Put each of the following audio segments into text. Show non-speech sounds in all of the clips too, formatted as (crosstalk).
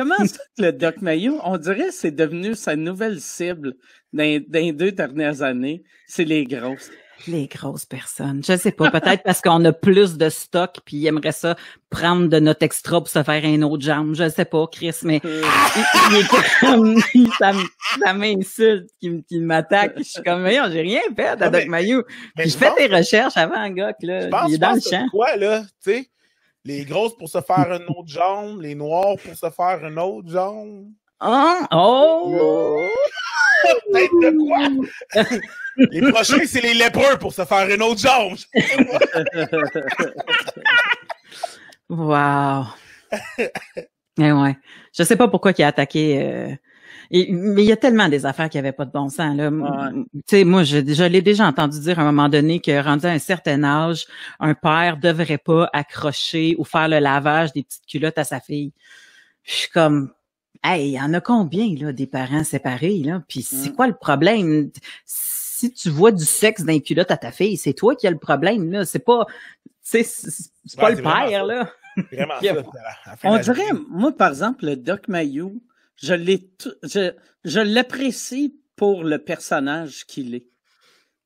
Comment le Doc Mayou, on dirait que c'est devenu sa nouvelle cible dans, deux dernières années, c'est les grosses. Les grosses personnes. Je sais pas, peut-être parce qu'on a plus de stock puis il aimerait ça prendre de notre extra pour se faire un autre jambe. Je sais pas, Chris, mais (laughs) il, ça, m'insulte qu'il m'attaque. Je suis comme, voyons, j'ai rien fait à Doc Mayou. Je fais des recherches avant, gars, il est dans le champ. Quoi, là, tu sais? Les grosses pour se faire une autre jambe, les noirs pour se faire une autre jambe. Hein? oh! peut oh! de quoi? les prochains, c'est les lépreux pour se faire une autre jambe. wow! (laughs) Eh ouais. Je sais pas pourquoi il a attaqué euh, mais il y a tellement des affaires qui n'avaient pas de bon sens. Là. moi, je, l'ai déjà entendu dire à un moment donné que rendu à un certain âge, un père devrait pas accrocher ou faire le lavage des petites culottes à sa fille. Je suis comme Hey, il y en a combien là des parents séparés là Puis c'est mm. quoi le problème Si tu vois du sexe d'un culotte à ta fille, c'est toi qui as le problème là. C'est pas, c'est ben, pas le père là. Vraiment on dirait, moi par exemple, le Doc Mayou, je l'ai, je, je l'apprécie pour le personnage qu'il est.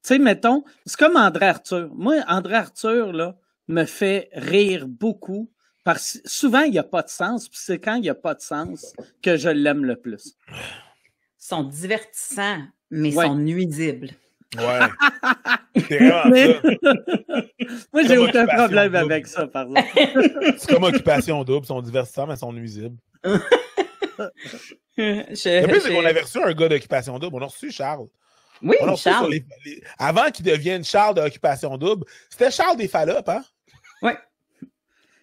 Tu sais, mettons, c'est comme André Arthur. Moi, André Arthur, là, me fait rire beaucoup parce que souvent, il n'y a pas de sens, puis c'est quand il n'y a pas de sens que je l'aime le plus. Ils sont divertissants, mais ils sont nuisibles. Ouais. (laughs) (laughs) Moi, j'ai aucun problème avec ça, par (laughs) exemple. c'est comme occupation double, ils sont divertissants, mais ils sont nuisibles. (laughs) je, plus, avait reçu un gars d'occupation double. On a reçu Charles. Oui, Charles. Avant qu'il devienne Charles d'occupation double, c'était Charles des Fallops, hein? Oui.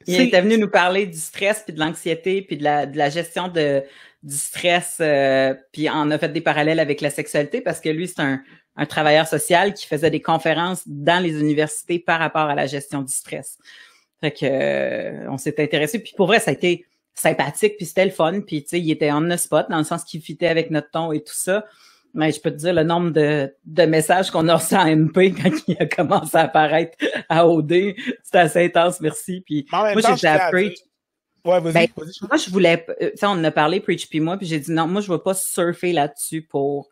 Il était venu nous parler du stress, puis de l'anxiété, puis de la, gestion de, du stress, euh, puis on a fait des parallèles avec la sexualité parce que lui, c'est un, travailleur social qui faisait des conférences dans les universités par rapport à la gestion du stress. Fait que euh, on s'est intéressé. Puis pour vrai, ça a été sympathique, puis c'était le fun, puis tu sais, il était en the spot, dans le sens qu'il fitait avec notre ton et tout ça. Mais je peux te dire le nombre de, de messages qu'on a reçus en MP (laughs) quand il a commencé à apparaître à OD. C'était assez intense, merci. Puis moi, j'ai ben, Moi, je voulais, euh, tu sais, on en a parlé, Preach puis moi, puis j'ai dit non, moi, je veux pas surfer là-dessus pour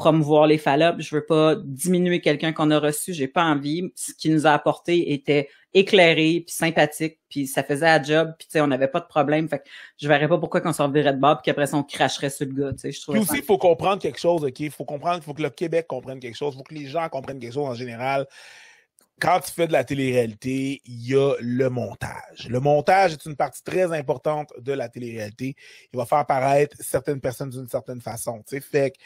promouvoir les fallops, je veux pas diminuer quelqu'un qu'on a reçu, j'ai pas envie. Ce qui nous a apporté était éclairé, puis sympathique, puis ça faisait à job, puis tu sais, on n'avait pas de problème. Fait que je verrais pas pourquoi qu'on sortirait de Bob puis qu'après ça, on cracherait sur le gars, tu sais. Je aussi, il faut comprendre quelque chose, OK? Il faut comprendre, faut que le Québec comprenne quelque chose, il faut que les gens comprennent quelque chose en général quand tu fais de la télé-réalité, il y a le montage. Le montage est une partie très importante de la télé-réalité. Il va faire apparaître certaines personnes d'une certaine façon. sais, Fait que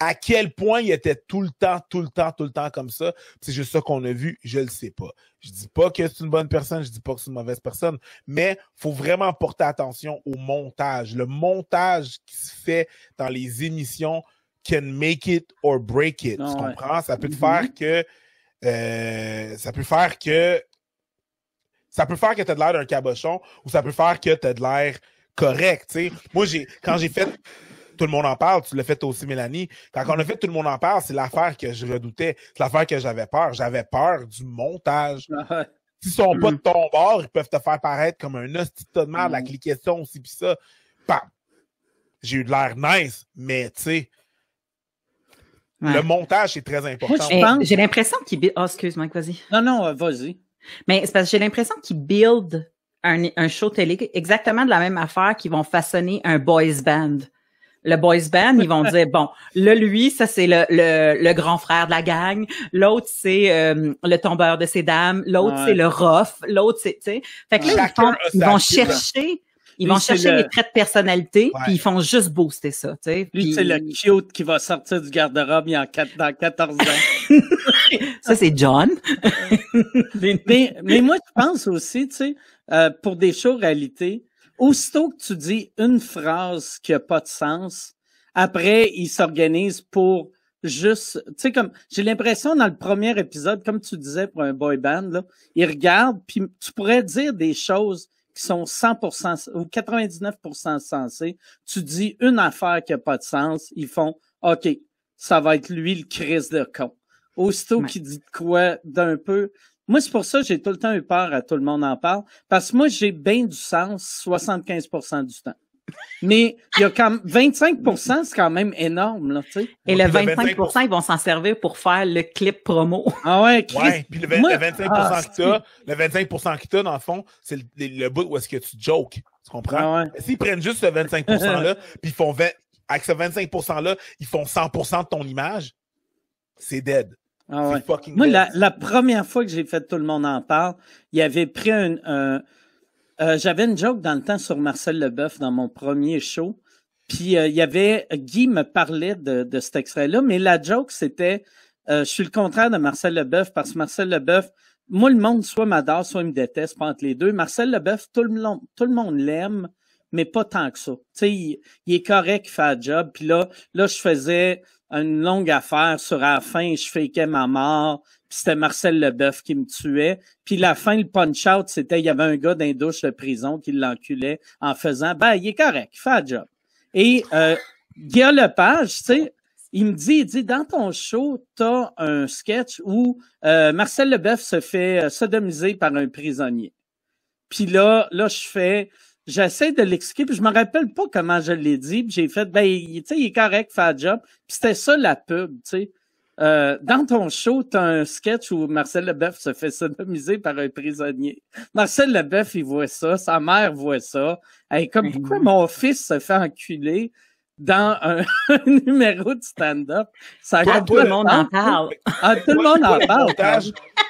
à quel point il était tout le temps, tout le temps, tout le temps comme ça. C'est juste ça qu'on a vu, je le sais pas. Je dis pas que c'est une bonne personne, je dis pas que c'est une mauvaise personne, mais faut vraiment porter attention au montage. Le montage qui se fait dans les émissions can make it or break it. Ah tu comprends? Ça peut te mm-hmm. faire que euh, ça peut faire que ça peut faire que t'as de l'air d'un cabochon ou ça peut faire que t'as de l'air correct. Moi, quand j'ai fait tout le monde en parle, tu l'as fait aussi, Mélanie. Quand on a mhm. fait Tout le monde en parle, c'est l'affaire que je redoutais, c'est l'affaire que j'avais peur. J'avais peur du montage. Ah S'ils sont pas de mhm. ton bord, ils peuvent te faire paraître comme un hostie de merde, mhm. la questions aussi, puis ça. J'ai eu de l'air nice, mais tu sais, le montage est très important. J'ai l'impression qu'il... Ah, excuse-moi, vas-y. Non, non, euh, vas-y. Mais j'ai l'impression qu'ils build un, un, show télé exactement de la même affaire qu'ils vont façonner un boys band le boys band, ils vont (laughs) dire bon, là lui, ça c'est le, le, grand frère de la gang, l'autre c'est euh, le tombeur de ces dames, l'autre c'est le rough, l'autre c'est tu sais. Fait que là ils, vont chercher ils vont chercher les traits de personnalité, puis ils font juste booster ça. Tu sais, Lui, c'est le cute qui va sortir du garde-robe il en a dans 14 ans. (laughs) ça, c'est John. (laughs) mais, moi, je pense aussi, tu sais, euh, pour des shows réalité, aussitôt que tu dis une phrase qui a pas de sens, après, ils s'organisent pour juste, tu sais, comme, j'ai l'impression dans le premier épisode, comme tu disais pour un boy band, là, ils regardent, puis tu pourrais dire des choses qui sont 100% ou 99% sensées. Tu dis une affaire qui a pas de sens, ils font, OK, ça va être lui le crise de con. Aussitôt ouais. qu'il dit quoi d'un peu, moi, c'est pour ça que j'ai tout le temps eu peur à tout le monde en parle, parce que moi, j'ai bien du sens 75 du temps. Mais il y a quand même 25 c'est quand même énorme, là, tu sais. Et le 25 ils vont s'en servir pour faire le clip promo. Ah ouais, puis le, 25 ah, que t'as, le 25 que t'as, dans le fond, c'est le, le, bout où est-ce que tu jokes. Tu comprends? Ah s'ils prennent juste ce 25 %-là, (laughs) puis ils font 20, avec ce 25 %-là, ils font 100 de ton image, c'est dead. Ah moi, la, première fois que j'ai fait Tout le monde en parle, il avait pris un. Euh, j'avais une joke dans le temps sur Marcel Leboeuf dans mon premier show. Puis euh, il y avait. Guy me parlait de, de cet extrait-là, mais la joke, c'était. Euh, je suis le contraire de Marcel Leboeuf parce que Marcel Leboeuf, moi, le monde soit m'adore, soit il me déteste, pas entre les deux. Marcel Leboeuf, tout le tout le monde l'aime mais pas tant que ça. Tu sais, il, est correct, il fait job. Puis là, là, je faisais une longue affaire sur la fin, je fakeais ma mort, puis c'était Marcel Leboeuf qui me tuait. Puis la fin, le punch-out, c'était, il y avait un gars d'un douche de prison qui l'enculait en faisant, ben, il est correct, il fait job. Et euh, Guillaume Lepage, tu sais, il me dit, il dit, dans ton show, t'as un sketch où euh, Marcel Leboeuf se fait sodomiser par un prisonnier. Puis là, là, je fais, j'essaie de l'expliquer, puis je me rappelle pas comment je l'ai dit, puis j'ai fait, ben, tu sais, il est correct, faire le job. Puis c'était ça la pub, tu sais. Euh, dans ton show, tu as un sketch où Marcel Lebeuf se fait sodomiser par un prisonnier. Marcel Lebeuf, il voit ça, sa mère voit ça. Elle est comme, ben pourquoi mon fils se fait enculer? dans (laughs) un, numéro de stand-up. Ça Toi, tout le monde en parle. tout le monde en parle.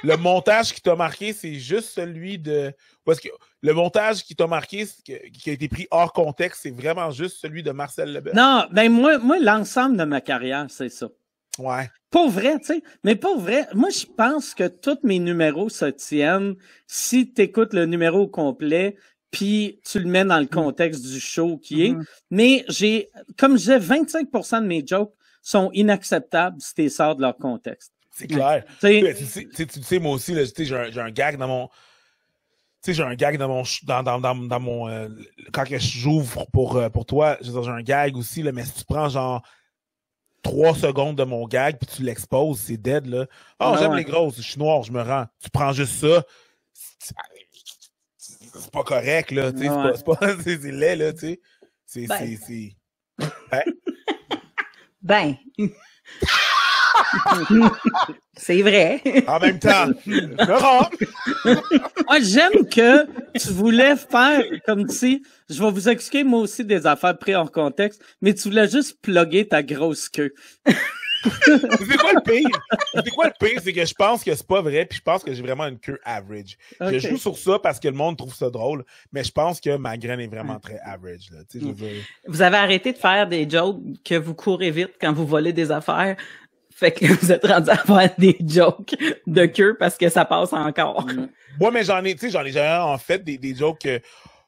Le montage, qui t'a marqué, c'est juste celui de. Parce que le montage qui t'a marqué, qui a été pris hors contexte, c'est vraiment juste celui de Marcel Lebel. Non, mais ben, moi, moi l'ensemble de ma carrière, c'est ça. Ouais. Pour vrai, tu sais. Mais pour vrai, moi, je pense que tous mes numéros se tiennent. Si tu écoutes le numéro complet, puis tu le mets dans le mm. contexte du show qui est. Mm-hmm. Mais j'ai, comme je disais, 25 de mes jokes sont inacceptables si tu sors de leur contexte. C'est clair. Tu sais, moi aussi, j'ai un, gag dans mon. Tu sais, j'ai un gag dans mon. Dans, dans, mon euh, quand j'ouvre pour, euh, pour toi, j'ai un gag aussi, mais si tu prends genre trois secondes de mon gag puis tu l'exposes, c'est dead, là. Oh, j'aime les grosses, je suis noir, je me rends. Tu prends juste ça c'est pas correct, là. tu sais, C'est, pas, pas (laughs) c'est, laid, là, tu sais. C'est, ben. c'est, hein? (laughs) Ben. (laughs) c'est vrai. En même temps, Moi, ah, J'aime que tu voulais faire comme si, je vais vous expliquer moi aussi des affaires prises en contexte, mais tu voulais juste plugger ta grosse queue c'est quoi le pire? C'est quoi le pire? C'est que je pense que c'est pas vrai, puis je pense que j'ai vraiment une queue average. Je joue sur ça parce que le monde trouve ça drôle, mais je pense que ma graine est vraiment très average. Vous avez arrêté de faire des jokes que vous courez vite quand vous volez des affaires. Fait que vous êtes rendu à faire des jokes de queue parce que ça passe encore. Moi, mais j'en ai, tu sais, j'en ai en fait des, jokes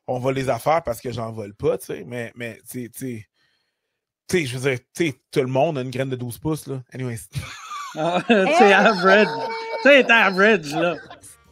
qu'on vole des les affaires parce que j'en vole pas, tu sais. Mais, mais, tu sais, je veux dire, tu tout le monde a une graine de 12 pouces, là. Anyways. Ah, (laughs) eh! average. C'est average, là.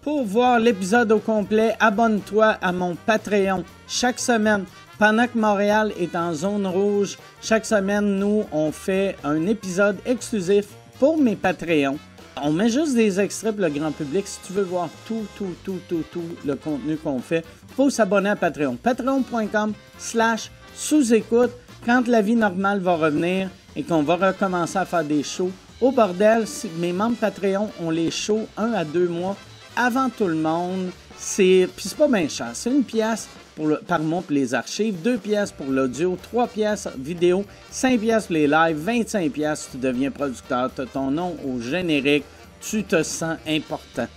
Pour voir l'épisode au complet, abonne-toi à mon Patreon chaque semaine. Pendant Montréal est en zone rouge, chaque semaine, nous, on fait un épisode exclusif pour mes Patreons. On met juste des extraits pour le grand public. Si tu veux voir tout, tout, tout, tout, tout le contenu qu'on fait, faut s'abonner à Patreon. Patreon.com slash sous-écoute. Quand la vie normale va revenir et qu'on va recommencer à faire des shows, au bordel, mes membres Patreon ont les shows un à deux mois avant tout le monde. C'est puis c'est pas bien cher, c'est une pièce pour par mois pour les archives, deux pièces pour l'audio, trois pièces vidéo, cinq pièces pour les lives, 25 pièces si tu deviens producteur, t'as ton nom au générique, tu te sens important.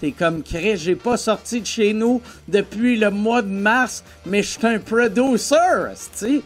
T'es comme Chris, j'ai pas sorti de chez nous depuis le mois de mars, mais je suis un producer, tu